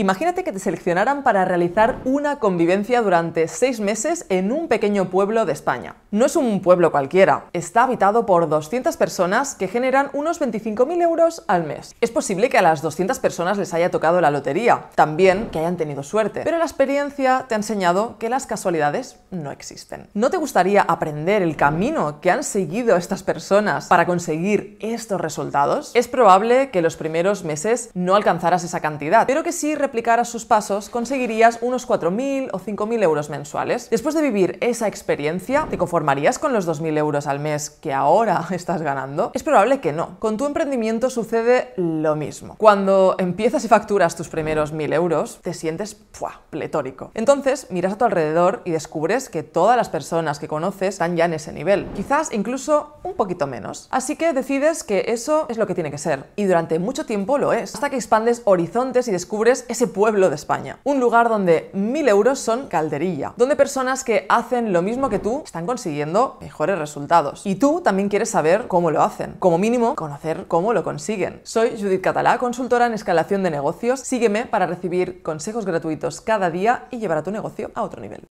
Imagínate que te seleccionaran para realizar una convivencia durante seis meses en un pequeño pueblo de España. No es un pueblo cualquiera, está habitado por 200 personas que generan unos 25.000 euros al mes. Es posible que a las 200 personas les haya tocado la lotería, también que hayan tenido suerte, pero la experiencia te ha enseñado que las casualidades no existen. ¿No te gustaría aprender el camino que han seguido estas personas para conseguir estos resultados? Es probable que los primeros meses no alcanzaras esa cantidad, pero que sí aplicar a sus pasos, conseguirías unos 4.000 o 5.000 euros mensuales. Después de vivir esa experiencia, ¿te conformarías con los 2.000 euros al mes que ahora estás ganando? Es probable que no. Con tu emprendimiento sucede lo mismo. Cuando empiezas y facturas tus primeros 1.000 euros, te sientes pletórico. Entonces, miras a tu alrededor y descubres que todas las personas que conoces están ya en ese nivel. Quizás incluso un poquito menos. Así que decides que eso es lo que tiene que ser. Y durante mucho tiempo lo es. Hasta que expandes horizontes y descubres ese pueblo de España. Un lugar donde mil euros son calderilla, donde personas que hacen lo mismo que tú están consiguiendo mejores resultados. Y tú también quieres saber cómo lo hacen, como mínimo conocer cómo lo consiguen. Soy Judith Catalá, consultora en escalación de negocios. Sígueme para recibir consejos gratuitos cada día y llevar a tu negocio a otro nivel.